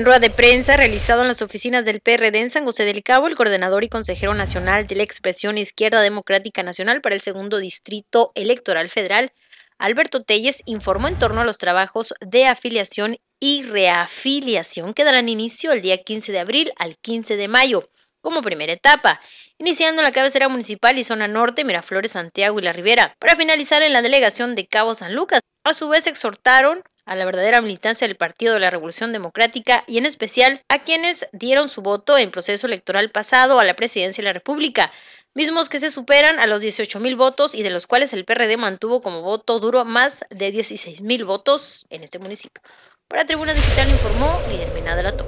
En rueda de prensa realizado en las oficinas del PRD en San José del Cabo, el coordinador y consejero nacional de la expresión Izquierda Democrática Nacional para el segundo distrito electoral federal, Alberto Telles, informó en torno a los trabajos de afiliación y reafiliación que darán inicio el día 15 de abril al 15 de mayo como primera etapa, iniciando en la cabecera municipal y zona norte, Miraflores, Santiago y La Ribera, para finalizar en la delegación de Cabo San Lucas. A su vez exhortaron a la verdadera militancia del Partido de la Revolución Democrática y en especial a quienes dieron su voto en proceso electoral pasado a la presidencia de la República, mismos que se superan a los 18.000 votos y de los cuales el PRD mantuvo como voto duro más de 16.000 votos en este municipio. Para Tribuna Digital informó y de la